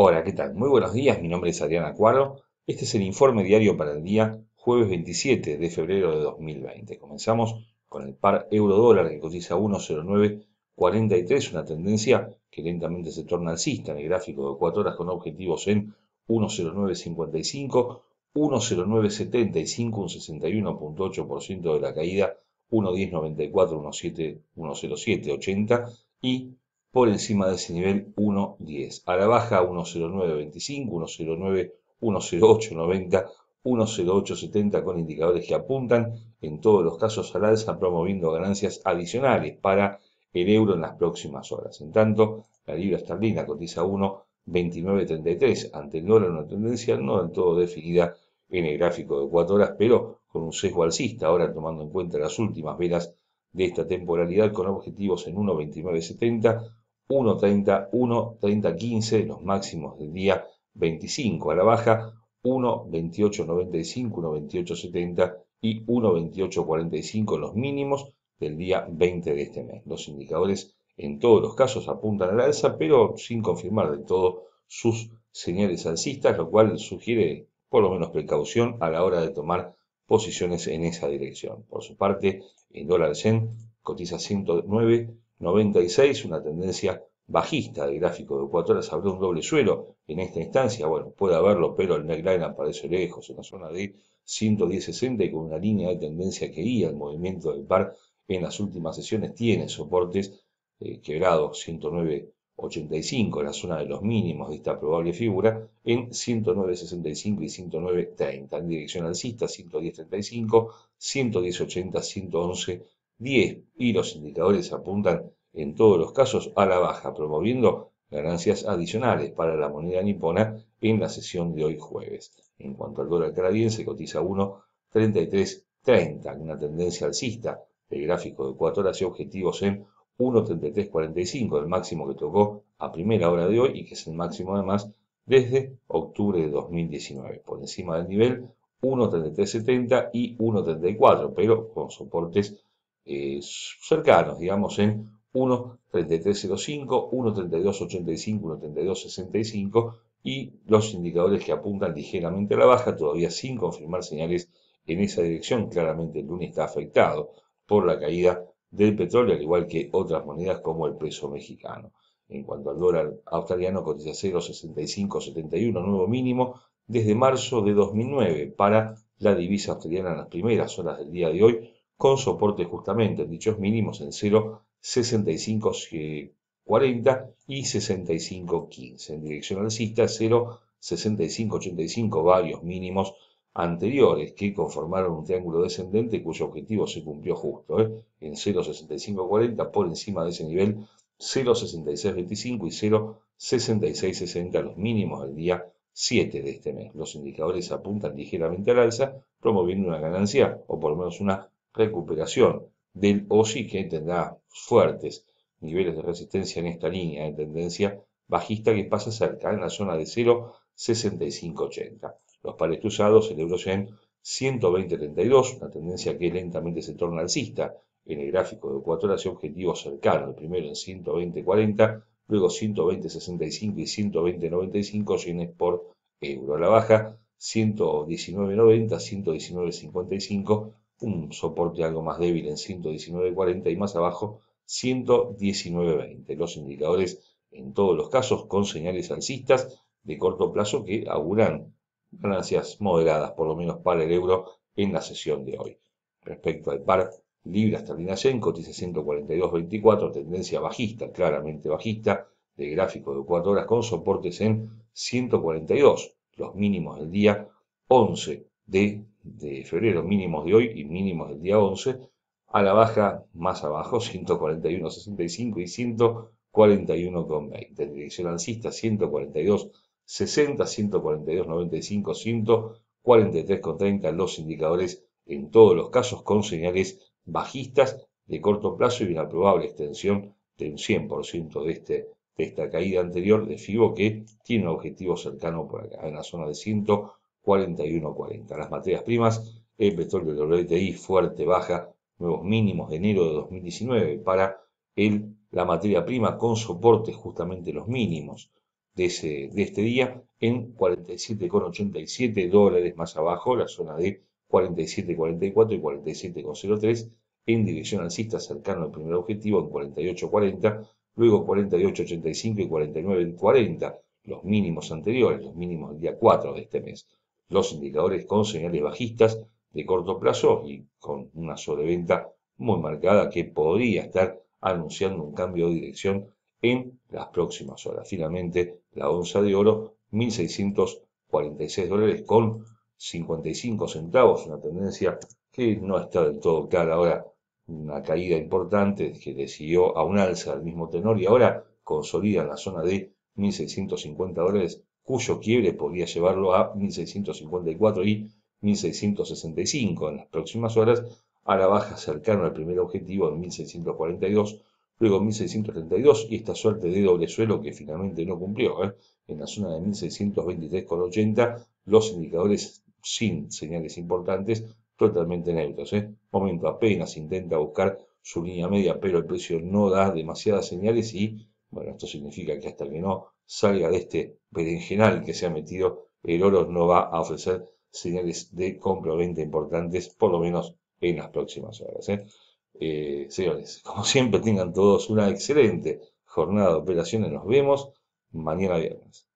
Hola, ¿qué tal? Muy buenos días, mi nombre es Adriana Cuaro. Este es el informe diario para el día jueves 27 de febrero de 2020. Comenzamos con el par euro-dólar que cotiza 1,0943, una tendencia que lentamente se torna alcista en el gráfico de 4 horas con objetivos en 1,0955, 1,0975, un 61.8% de la caída, 1,1094, 1,0780 y por encima de ese nivel 1.10. A la baja 1.09.25, 1.09, 1.08.90, 1.08.70 con indicadores que apuntan en todos los casos al alza promoviendo ganancias adicionales para el euro en las próximas horas. En tanto, la libra esterlina cotiza 1.29.33 ante el dólar, una tendencia no del todo definida en el gráfico de 4 horas, pero con un sesgo alcista, ahora tomando en cuenta las últimas velas de esta temporalidad con objetivos en 1.29.70, 1.30, 1.30.15 15, los máximos del día 25 a la baja, 1.28.95, 1.28.70 y 1.28.45 los mínimos del día 20 de este mes. Los indicadores en todos los casos apuntan a la alza, pero sin confirmar del todo sus señales alcistas, lo cual sugiere por lo menos precaución a la hora de tomar posiciones en esa dirección. Por su parte, el dólar yen cotiza 109 96, una tendencia bajista de gráfico de 4 horas, habrá un doble suelo en esta instancia, bueno, puede haberlo, pero el neckline aparece lejos, en la zona de 110.60 y con una línea de tendencia que guía el movimiento del par en las últimas sesiones, tiene soportes eh, quebrados 109.85, la zona de los mínimos de esta probable figura, en 109.65 y 109.30, en dirección alcista 110.35, 110.80, 111 10 y los indicadores apuntan en todos los casos a la baja, promoviendo ganancias adicionales para la moneda nipona en la sesión de hoy jueves. En cuanto al dólar canadiense, cotiza 1.3330, una tendencia alcista El gráfico de 4 horas y objetivos en 1.3345, el máximo que tocó a primera hora de hoy y que es el máximo además desde octubre de 2019, por encima del nivel 1.3370 y 1.34, pero con soportes eh, cercanos, digamos, en 1.3305, 1.3285, 1.3265 y los indicadores que apuntan ligeramente a la baja, todavía sin confirmar señales en esa dirección. Claramente el lunes está afectado por la caída del petróleo, al igual que otras monedas como el peso mexicano. En cuanto al dólar australiano, cotiza 0,6571, nuevo mínimo, desde marzo de 2009 para la divisa australiana en las primeras horas del día de hoy con soporte justamente en dichos mínimos en 0.6540 y 65.15. Eh, en dirección alcista 0.6585, varios mínimos anteriores que conformaron un triángulo descendente cuyo objetivo se cumplió justo, eh, en 0.6540 por encima de ese nivel 0.6625 y 0.6660 los mínimos del día 7 de este mes. Los indicadores apuntan ligeramente al alza, promoviendo una ganancia o por lo menos una recuperación del OSI que tendrá fuertes niveles de resistencia en esta línea de tendencia bajista que pasa cerca en la zona de 0,6580. Los pares cruzados, el euro en 120.32, una tendencia que lentamente se torna alcista en el gráfico de cuatro horas y objetivo primero en 120.40, luego 120.65 y 120.95 yenes por euro. A la baja, 119.90, 119.55 un soporte algo más débil en 119.40 y más abajo 119.20. Los indicadores en todos los casos con señales alcistas de corto plazo que auguran ganancias moderadas, por lo menos para el euro en la sesión de hoy. Respecto al par libra esterlina yen cotiza 142.24, tendencia bajista, claramente bajista, de gráfico de 4 horas con soportes en 142, los mínimos del día 11 de de febrero, mínimos de hoy y mínimos del día 11, a la baja más abajo, 141.65 y 141.20. Dirección alcista, 142.60, 142.95, 143.30. Los indicadores en todos los casos con señales bajistas de corto plazo y una probable extensión de un 100% de, este, esta caída anterior de FIBO que tiene un objetivo cercano por acá, en la zona de 100. 41.40. Las materias primas, el petróleo del WTI fuerte baja, nuevos mínimos de enero de 2019 para el, la materia prima con soporte justamente los mínimos de, ese, de este día en 47,87 dólares más abajo, la zona de 47,44 y 47,03 en dirección alcista cercano al primer objetivo en 48,40, luego 48,85 y 49,40, los mínimos anteriores, los mínimos del día 4 de este mes. Los indicadores con señales bajistas de corto plazo y con una sobreventa muy marcada que podría estar anunciando un cambio de dirección en las próximas horas. Finalmente, la onza de oro, 1.646 dólares con 55 centavos, una tendencia que no está del todo clara ahora, una caída importante que decidió a un alza del mismo tenor y ahora consolida en la zona de 1.650 dólares cuyo quiebre podría llevarlo a 1654 y 1665 en las próximas horas, a la baja cercano al primer objetivo en 1642, luego 1632 y esta suerte de doble suelo que finalmente no cumplió. ¿eh? En la zona de 1623,80 los indicadores sin señales importantes totalmente neutros. ¿eh? Momento apenas intenta buscar su línea media, pero el precio no da demasiadas señales y bueno, esto significa que hasta que no salga de este berenjenal que se ha metido, el oro no va a ofrecer señales de compra-venta importantes, por lo menos en las próximas horas. ¿eh? Eh, señores, como siempre, tengan todos una excelente jornada de operaciones. Nos vemos mañana viernes.